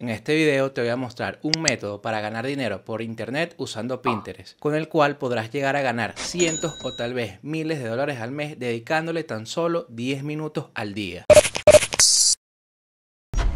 En este video te voy a mostrar un método para ganar dinero por internet usando Pinterest, con el cual podrás llegar a ganar cientos o tal vez miles de dólares al mes dedicándole tan solo 10 minutos al día.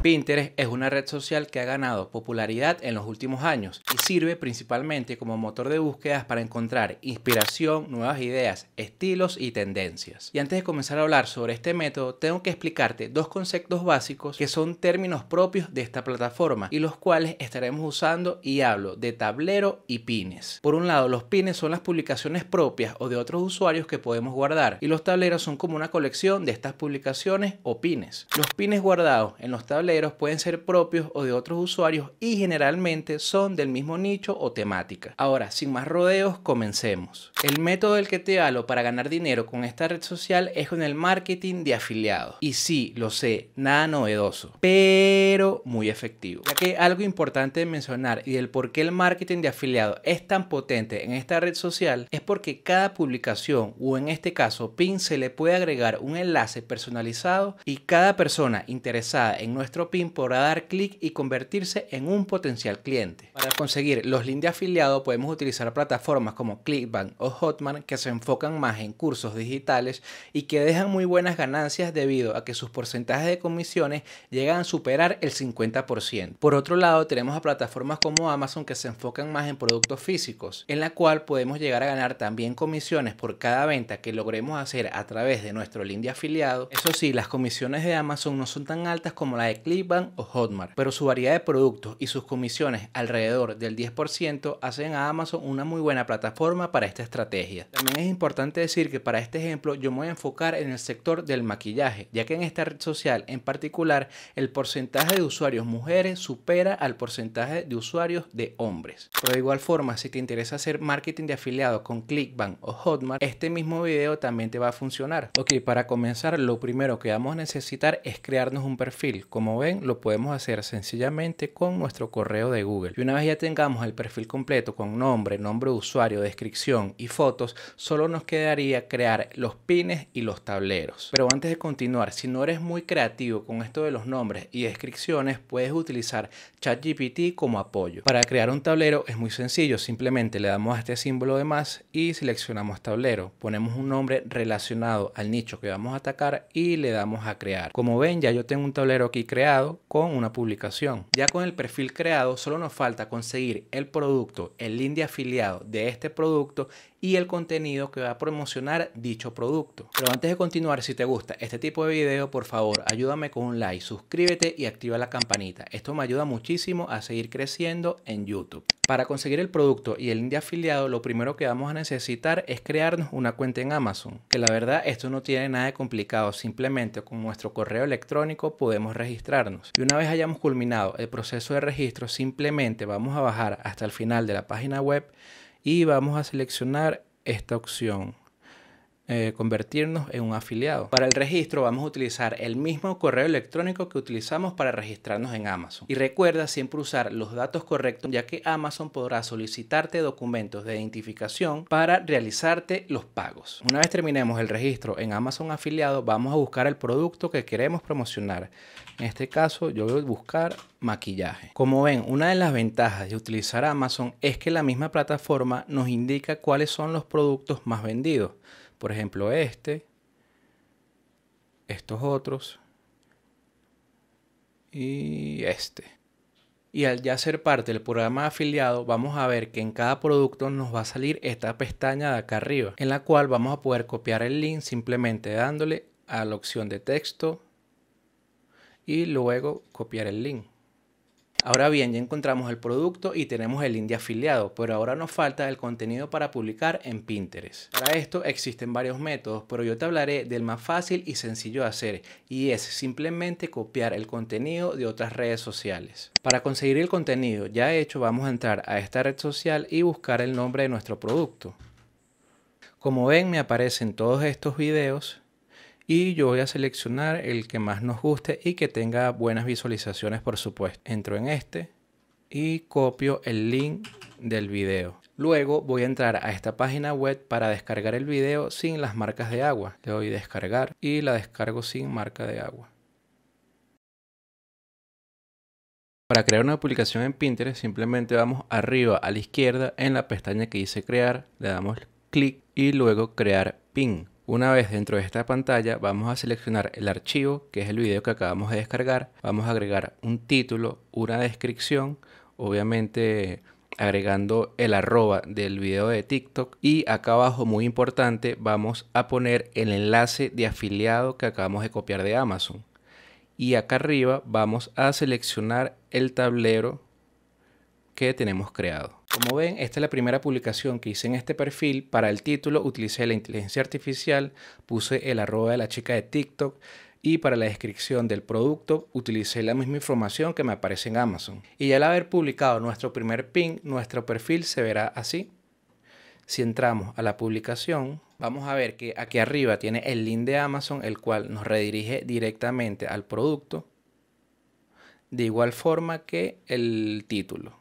Pinterest es una red social que ha ganado popularidad en los últimos años y sirve principalmente como motor de búsquedas para encontrar inspiración, nuevas ideas, estilos y tendencias. Y antes de comenzar a hablar sobre este método, tengo que explicarte dos conceptos básicos que son términos propios de esta plataforma y los cuales estaremos usando y hablo de tablero y pines. Por un lado, los pines son las publicaciones propias o de otros usuarios que podemos guardar y los tableros son como una colección de estas publicaciones o pines. Los pines guardados en los tableros pueden ser propios o de otros usuarios y generalmente son del mismo nicho o temática. Ahora, sin más rodeos, comencemos. El método del que te hablo para ganar dinero con esta red social es con el marketing de afiliados. Y sí, lo sé, nada novedoso, pero muy efectivo. Ya que algo importante de mencionar y del por qué el marketing de afiliados es tan potente en esta red social es porque cada publicación o en este caso pin se le puede agregar un enlace personalizado y cada persona interesada en nuestro PIN podrá dar clic y convertirse en un potencial cliente. Para conseguir los links de afiliado podemos utilizar plataformas como Clickbank o Hotman que se enfocan más en cursos digitales y que dejan muy buenas ganancias debido a que sus porcentajes de comisiones llegan a superar el 50%. Por otro lado, tenemos a plataformas como Amazon que se enfocan más en productos físicos, en la cual podemos llegar a ganar también comisiones por cada venta que logremos hacer a través de nuestro link de afiliado. Eso sí, las comisiones de Amazon no son tan altas como la de Clickbank Clickbank o Hotmart, pero su variedad de productos y sus comisiones alrededor del 10% hacen a Amazon una muy buena plataforma para esta estrategia. También es importante decir que para este ejemplo yo me voy a enfocar en el sector del maquillaje, ya que en esta red social en particular el porcentaje de usuarios mujeres supera al porcentaje de usuarios de hombres. Pero de igual forma, si te interesa hacer marketing de afiliado con Clickbank o Hotmart, este mismo video también te va a funcionar. Ok, para comenzar lo primero que vamos a necesitar es crearnos un perfil. Como lo podemos hacer sencillamente con nuestro correo de Google. Y una vez ya tengamos el perfil completo con nombre, nombre de usuario, descripción y fotos, solo nos quedaría crear los pines y los tableros. Pero antes de continuar, si no eres muy creativo con esto de los nombres y descripciones, puedes utilizar ChatGPT como apoyo. Para crear un tablero es muy sencillo, simplemente le damos a este símbolo de más y seleccionamos tablero. Ponemos un nombre relacionado al nicho que vamos a atacar y le damos a crear. Como ven, ya yo tengo un tablero aquí creado con una publicación. Ya con el perfil creado solo nos falta conseguir el producto, el link de afiliado de este producto y el contenido que va a promocionar dicho producto. Pero antes de continuar, si te gusta este tipo de video, por favor, ayúdame con un like, suscríbete y activa la campanita. Esto me ayuda muchísimo a seguir creciendo en YouTube. Para conseguir el producto y el link de afiliado, lo primero que vamos a necesitar es crearnos una cuenta en Amazon. Que la verdad, esto no tiene nada de complicado, simplemente con nuestro correo electrónico podemos registrarnos. Y una vez hayamos culminado el proceso de registro, simplemente vamos a bajar hasta el final de la página web y vamos a seleccionar esta opción eh, convertirnos en un afiliado. Para el registro vamos a utilizar el mismo correo electrónico que utilizamos para registrarnos en Amazon. Y recuerda siempre usar los datos correctos ya que Amazon podrá solicitarte documentos de identificación para realizarte los pagos. Una vez terminemos el registro en Amazon afiliado vamos a buscar el producto que queremos promocionar. En este caso yo voy a buscar maquillaje. Como ven, una de las ventajas de utilizar Amazon es que la misma plataforma nos indica cuáles son los productos más vendidos. Por ejemplo, este, estos otros y este. Y al ya ser parte del programa afiliado, vamos a ver que en cada producto nos va a salir esta pestaña de acá arriba, en la cual vamos a poder copiar el link simplemente dándole a la opción de texto y luego copiar el link. Ahora bien, ya encontramos el producto y tenemos el link de afiliado, pero ahora nos falta el contenido para publicar en Pinterest. Para esto existen varios métodos, pero yo te hablaré del más fácil y sencillo de hacer, y es simplemente copiar el contenido de otras redes sociales. Para conseguir el contenido ya hecho, vamos a entrar a esta red social y buscar el nombre de nuestro producto. Como ven, me aparecen todos estos videos y yo voy a seleccionar el que más nos guste y que tenga buenas visualizaciones por supuesto. Entro en este y copio el link del video. Luego voy a entrar a esta página web para descargar el video sin las marcas de agua. Le doy descargar y la descargo sin marca de agua. Para crear una publicación en Pinterest simplemente vamos arriba a la izquierda en la pestaña que dice crear, le damos clic y luego crear pin. Una vez dentro de esta pantalla vamos a seleccionar el archivo, que es el video que acabamos de descargar. Vamos a agregar un título, una descripción, obviamente agregando el arroba del video de TikTok y acá abajo muy importante vamos a poner el enlace de afiliado que acabamos de copiar de Amazon y acá arriba vamos a seleccionar el tablero que tenemos creado. Como ven, esta es la primera publicación que hice en este perfil. Para el título utilicé la inteligencia artificial, puse el arroba de la chica de TikTok y para la descripción del producto utilicé la misma información que me aparece en Amazon. Y al haber publicado nuestro primer pin, nuestro perfil se verá así. Si entramos a la publicación, vamos a ver que aquí arriba tiene el link de Amazon, el cual nos redirige directamente al producto, de igual forma que el título.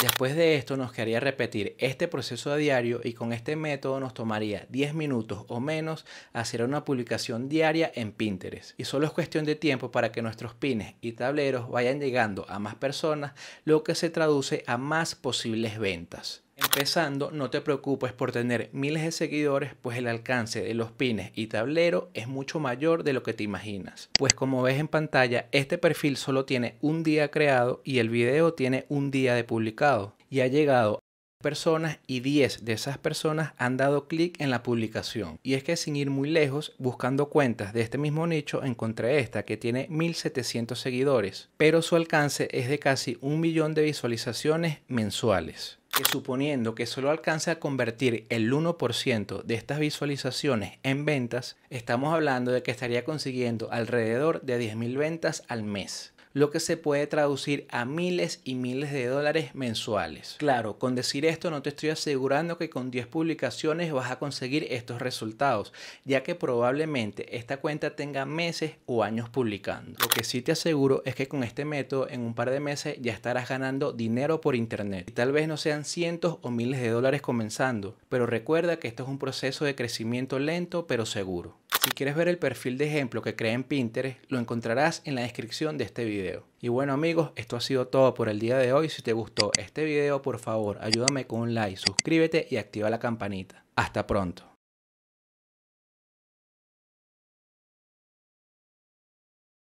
Después de esto nos quedaría repetir este proceso a diario y con este método nos tomaría 10 minutos o menos hacer una publicación diaria en Pinterest. Y solo es cuestión de tiempo para que nuestros pines y tableros vayan llegando a más personas, lo que se traduce a más posibles ventas. Empezando, no te preocupes por tener miles de seguidores, pues el alcance de los pines y tablero es mucho mayor de lo que te imaginas. Pues como ves en pantalla, este perfil solo tiene un día creado y el video tiene un día de publicado y ha llegado a personas y 10 de esas personas han dado clic en la publicación. Y es que sin ir muy lejos, buscando cuentas de este mismo nicho, encontré esta que tiene 1700 seguidores, pero su alcance es de casi un millón de visualizaciones mensuales suponiendo que solo alcance a convertir el 1% de estas visualizaciones en ventas, estamos hablando de que estaría consiguiendo alrededor de 10.000 ventas al mes lo que se puede traducir a miles y miles de dólares mensuales. Claro, con decir esto no te estoy asegurando que con 10 publicaciones vas a conseguir estos resultados, ya que probablemente esta cuenta tenga meses o años publicando. Lo que sí te aseguro es que con este método en un par de meses ya estarás ganando dinero por internet. Y tal vez no sean cientos o miles de dólares comenzando, pero recuerda que esto es un proceso de crecimiento lento pero seguro. Si quieres ver el perfil de ejemplo que crea en Pinterest, lo encontrarás en la descripción de este video. Y bueno amigos, esto ha sido todo por el día de hoy. Si te gustó este video, por favor, ayúdame con un like, suscríbete y activa la campanita. Hasta pronto.